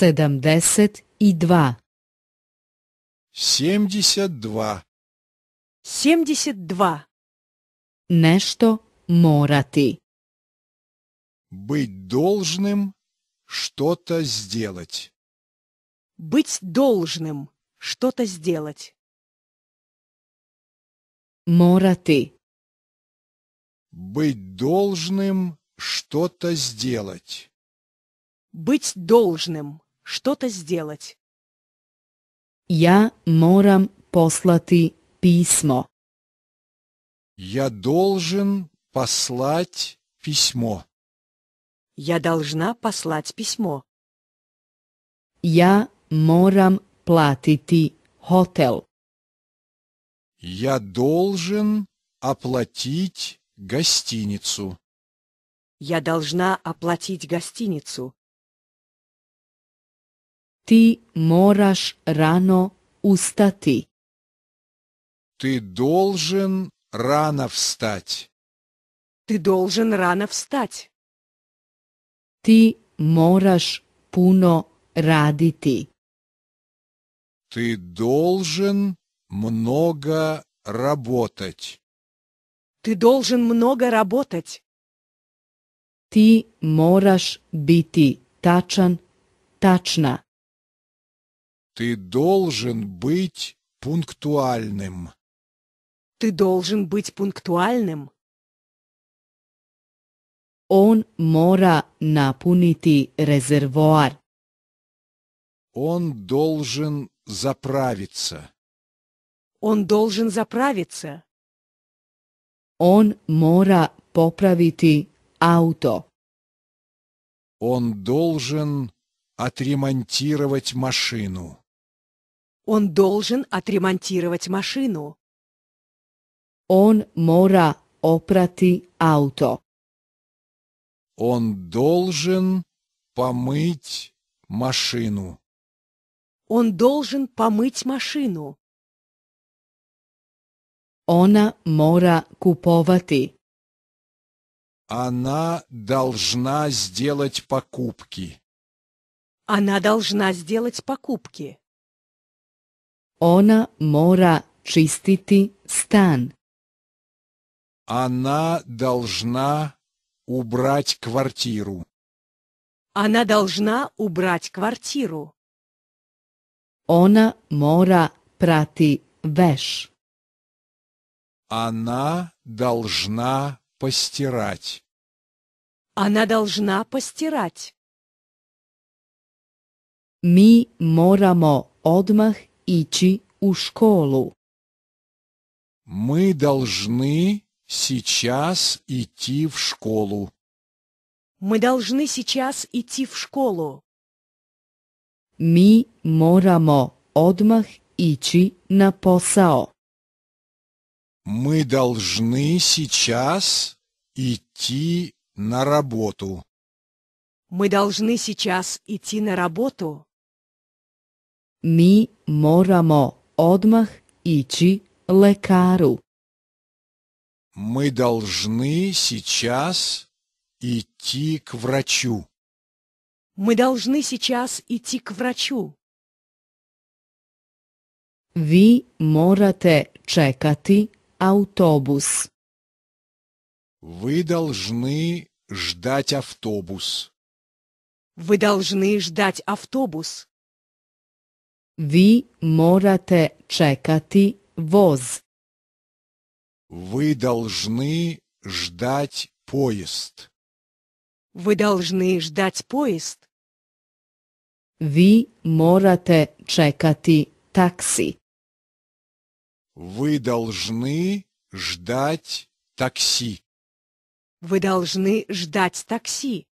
Седемдесет и два. Семьдесят два. Семьдесят два. Нечто морати. Быть должным что-то сделать. Быть должным что-то сделать. Морати. Быть должным что-то сделать. Быть должным что-то сделать. Я морам послати письмо. Я должен послать письмо. Я должна послать письмо. Я морам платити хотел. Я должен оплатить гостиницу. Я должна оплатить гостиницу. Ti мораш рано ustati. Ты должен рано встать. Ты должен рано встать. Ти мораш пуно радити. Ты должен много работать. Ты должен много работать. Ти мораш бити тачан, тачна. Ты должен быть пунктуальным. Ты должен быть пунктуальным. On mora napuniti rezervoar. Он должен заправиться. Он должен заправиться. Он мора поправити авто. Он должен отремонтировать машину. Он должен отремонтировать машину. Он мора опрати авто. Он должен помыть машину. Он должен помыть машину. Она мора куповати. Она должна сделать покупки. Она должна сделать покупки она мора чистити стан. Она должна убрать квартиру. Она должна убрать квартиру. Она мора прати веш. Она должна постирать. Она должна постирать. Mi moramo одмах ići в школу. Мы должны сейчас идти в школу. Мы должны сейчас идти в школу. Ми морамо одмах ići на посао. Мы должны сейчас идти на работу. Мы должны сейчас идти на работу. Mi moramo odmah ići lekaru. Мы должны сейчас идти к врачу. Мы должны сейчас идти к врачу. Ви морате чекати автобус. Вы должны ждать автобус. Вы должны ждать автобус. Vi morate čekati voz. Вы должны ждать поезд. Вы должны ждать поезд. Ви морате чекати такси. Вы должны ждать такси. Вы должны ждать такси.